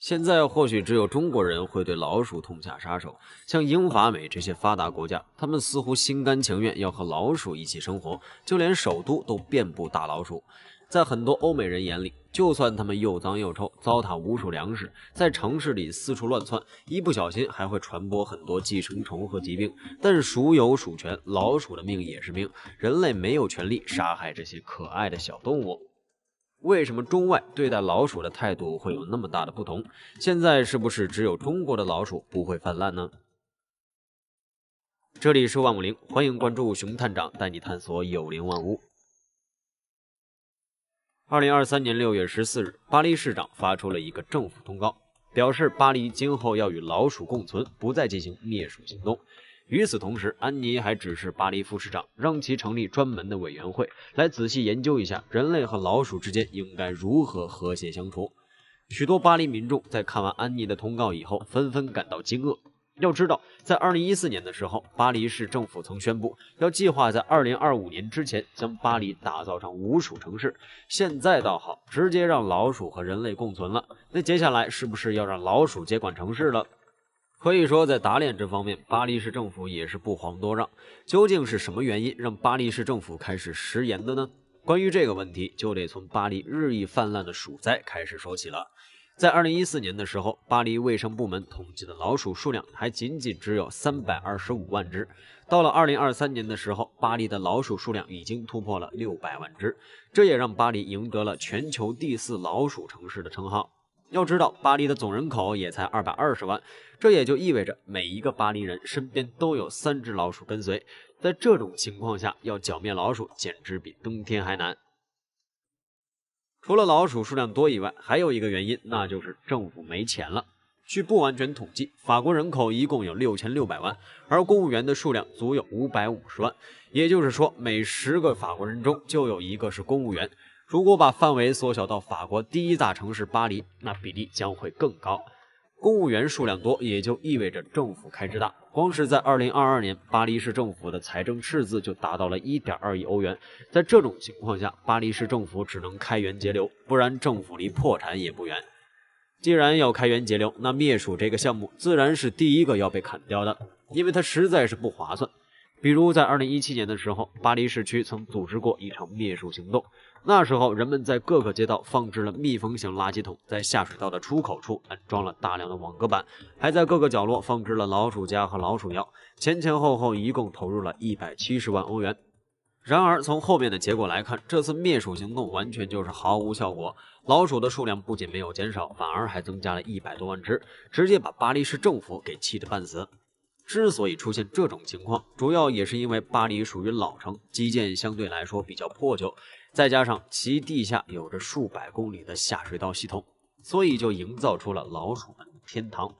现在或许只有中国人会对老鼠痛下杀手，像英法美这些发达国家，他们似乎心甘情愿要和老鼠一起生活，就连首都都遍布大老鼠。在很多欧美人眼里，就算他们又脏又臭，糟蹋无数粮食，在城市里四处乱窜，一不小心还会传播很多寄生虫和疾病。但鼠有鼠权，老鼠的命也是命，人类没有权利杀害这些可爱的小动物。为什么中外对待老鼠的态度会有那么大的不同？现在是不是只有中国的老鼠不会泛滥呢？这里是万物灵，欢迎关注熊探长，带你探索有灵万物。二零二三年六月十四日，巴黎市长发出了一个政府通告，表示巴黎今后要与老鼠共存，不再进行灭鼠行动。与此同时，安妮还指示巴黎副市长让其成立专门的委员会，来仔细研究一下人类和老鼠之间应该如何和谐相处。许多巴黎民众在看完安妮的通告以后，纷纷感到惊愕。要知道，在2014年的时候，巴黎市政府曾宣布要计划在2025年之前将巴黎打造成无鼠城市。现在倒好，直接让老鼠和人类共存了。那接下来是不是要让老鼠接管城市了？可以说，在打脸这方面，巴黎市政府也是不遑多让。究竟是什么原因让巴黎市政府开始食言的呢？关于这个问题，就得从巴黎日益泛滥的鼠灾开始说起了。在2014年的时候，巴黎卫生部门统计的老鼠数量还仅仅只有325万只，到了2023年的时候，巴黎的老鼠数量已经突破了600万只，这也让巴黎赢得了全球第四老鼠城市的称号。要知道，巴黎的总人口也才二百二十万，这也就意味着每一个巴黎人身边都有三只老鼠跟随。在这种情况下，要剿灭老鼠简直比登天还难。除了老鼠数量多以外，还有一个原因，那就是政府没钱了。据不完全统计，法国人口一共有六千六百万，而公务员的数量足有五百五十万，也就是说，每十个法国人中就有一个是公务员。如果把范围缩小到法国第一大城市巴黎，那比例将会更高。公务员数量多，也就意味着政府开支大。光是在二零二二年，巴黎市政府的财政赤字就达到了一点二亿欧元。在这种情况下，巴黎市政府只能开源节流，不然政府离破产也不远。既然要开源节流，那灭鼠这个项目自然是第一个要被砍掉的，因为它实在是不划算。比如在二零一七年的时候，巴黎市区曾组织过一场灭鼠行动。那时候，人们在各个街道放置了密封型垃圾桶，在下水道的出口处安装了大量的网格板，还在各个角落放置了老鼠夹和老鼠药。前前后后一共投入了一百七十万欧元。然而，从后面的结果来看，这次灭鼠行动完全就是毫无效果。老鼠的数量不仅没有减少，反而还增加了一百多万只，直接把巴黎市政府给气得半死。之所以出现这种情况，主要也是因为巴黎属于老城，基建相对来说比较破旧，再加上其地下有着数百公里的下水道系统，所以就营造出了老鼠们的天堂。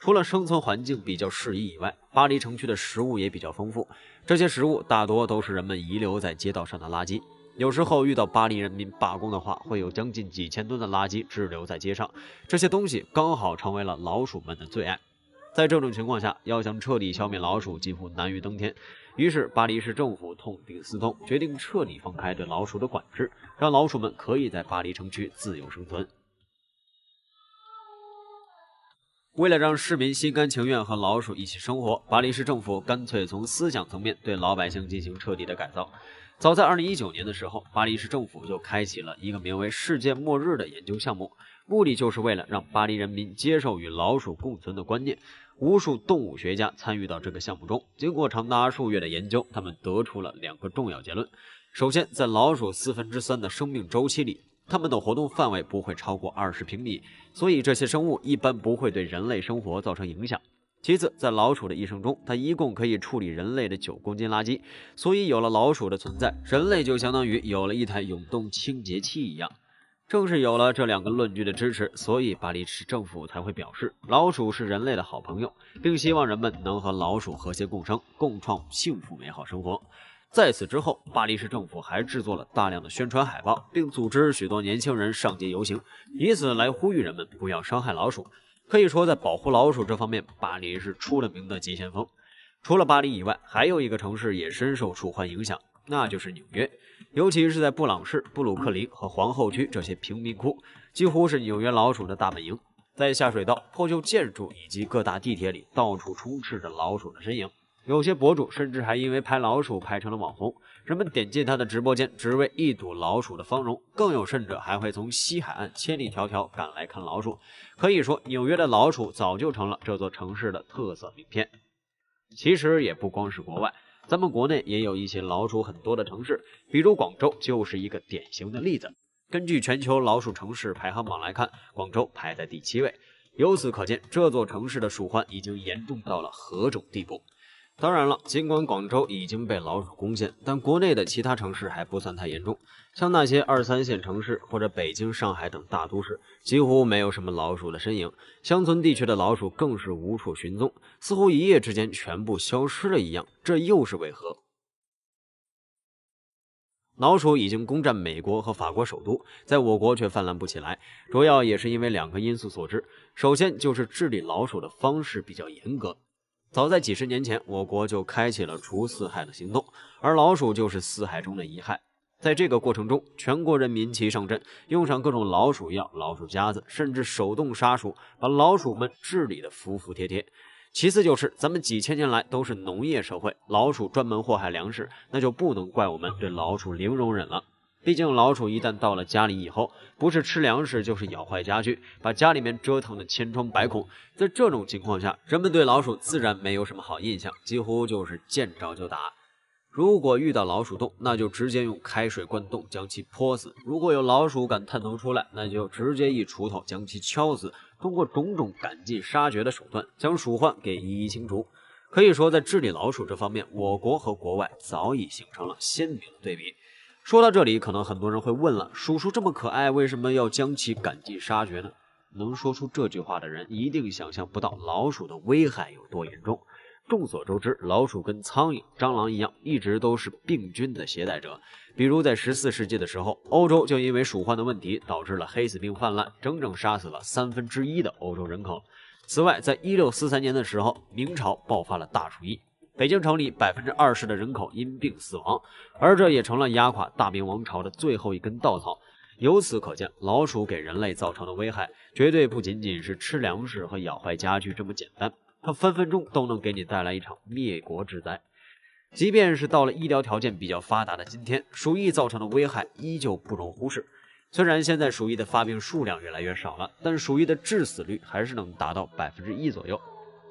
除了生存环境比较适宜以外，巴黎城区的食物也比较丰富，这些食物大多都是人们遗留在街道上的垃圾。有时候遇到巴黎人民罢工的话，会有将近几千吨的垃圾滞留在街上，这些东西刚好成为了老鼠们的最爱。在这种情况下，要想彻底消灭老鼠几乎难于登天。于是，巴黎市政府痛定思痛，决定彻底放开对老鼠的管制，让老鼠们可以在巴黎城区自由生存。为了让市民心甘情愿和老鼠一起生活，巴黎市政府干脆从思想层面对老百姓进行彻底的改造。早在二零一九年的时候，巴黎市政府就开启了一个名为“世界末日”的研究项目，目的就是为了让巴黎人民接受与老鼠共存的观念。无数动物学家参与到这个项目中，经过长达数月的研究，他们得出了两个重要结论：首先，在老鼠四分之三的生命周期里，它们的活动范围不会超过二十平米，所以这些生物一般不会对人类生活造成影响。其次，在老鼠的一生中，它一共可以处理人类的九公斤垃圾，所以有了老鼠的存在，人类就相当于有了一台永动清洁器一样。正是有了这两个论据的支持，所以巴黎市政府才会表示老鼠是人类的好朋友，并希望人们能和老鼠和谐共生，共创幸福美好生活。在此之后，巴黎市政府还制作了大量的宣传海报，并组织许多年轻人上街游行，以此来呼吁人们不要伤害老鼠。可以说，在保护老鼠这方面，巴黎是出了名的急先锋。除了巴黎以外，还有一个城市也深受鼠患影响，那就是纽约。尤其是在布朗市、布鲁克林和皇后区这些贫民窟，几乎是纽约老鼠的大本营，在下水道、破旧建筑以及各大地铁里，到处充斥着老鼠的身影。有些博主甚至还因为拍老鼠拍成了网红，人们点进他的直播间只为一睹老鼠的芳容，更有甚者还会从西海岸千里迢迢赶来看老鼠。可以说，纽约的老鼠早就成了这座城市的特色名片。其实也不光是国外，咱们国内也有一些老鼠很多的城市，比如广州就是一个典型的例子。根据全球老鼠城市排行榜来看，广州排在第七位，由此可见这座城市的鼠患已经严重到了何种地步。当然了，尽管广州已经被老鼠攻陷，但国内的其他城市还不算太严重。像那些二三线城市或者北京、上海等大都市，几乎没有什么老鼠的身影。乡村地区的老鼠更是无处寻踪，似乎一夜之间全部消失了一样。这又是为何？老鼠已经攻占美国和法国首都，在我国却泛滥不起来，主要也是因为两个因素所致。首先就是治理老鼠的方式比较严格。早在几十年前，我国就开启了除四害的行动，而老鼠就是四害中的“一害”。在这个过程中，全国人民齐上阵，用上各种老鼠药、老鼠夹子，甚至手动杀鼠，把老鼠们治理的服服帖帖。其次就是咱们几千年来都是农业社会，老鼠专门祸害粮食，那就不能怪我们对老鼠零容忍了。毕竟，老鼠一旦到了家里以后，不是吃粮食，就是咬坏家具，把家里面折腾的千疮百孔。在这种情况下，人们对老鼠自然没有什么好印象，几乎就是见着就打。如果遇到老鼠洞，那就直接用开水灌洞，将其泼死；如果有老鼠敢探头出来，那就直接一锄头将其敲死。通过种种赶尽杀绝的手段，将鼠患给一一清除。可以说，在治理老鼠这方面，我国和国外早已形成了鲜明的对比。说到这里，可能很多人会问了：鼠鼠这么可爱，为什么要将其赶尽杀绝呢？能说出这句话的人，一定想象不到老鼠的危害有多严重。众所周知，老鼠跟苍蝇、蟑螂一样，一直都是病菌的携带者。比如在十四世纪的时候，欧洲就因为鼠患的问题，导致了黑死病泛滥，整整杀死了三分之一的欧洲人口。此外，在一六四三年的时候，明朝爆发了大鼠疫。北京城里百分之二十的人口因病死亡，而这也成了压垮大明王朝的最后一根稻草。由此可见，老鼠给人类造成的危害，绝对不仅仅是吃粮食和咬坏家具这么简单，它分分钟都能给你带来一场灭国之灾。即便是到了医疗条件比较发达的今天，鼠疫造成的危害依旧不容忽视。虽然现在鼠疫的发病数量越来越少了，但鼠疫的致死率还是能达到百分之一左右。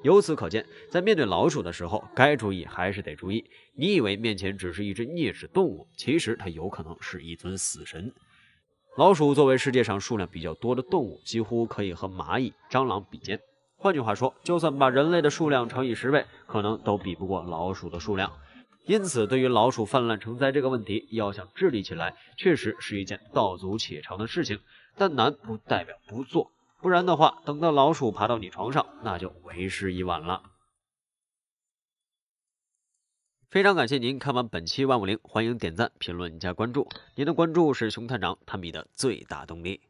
由此可见，在面对老鼠的时候，该注意还是得注意。你以为面前只是一只啮齿动物，其实它有可能是一尊死神。老鼠作为世界上数量比较多的动物，几乎可以和蚂蚁、蟑螂比肩。换句话说，就算把人类的数量乘以十倍，可能都比不过老鼠的数量。因此，对于老鼠泛滥成灾这个问题，要想治理起来，确实是一件道阻且长的事情。但难不代表不做。不然的话，等到老鼠爬到你床上，那就为时已晚了。非常感谢您看完本期万五零，欢迎点赞、评论、加关注。您的关注是熊探长探秘的最大动力。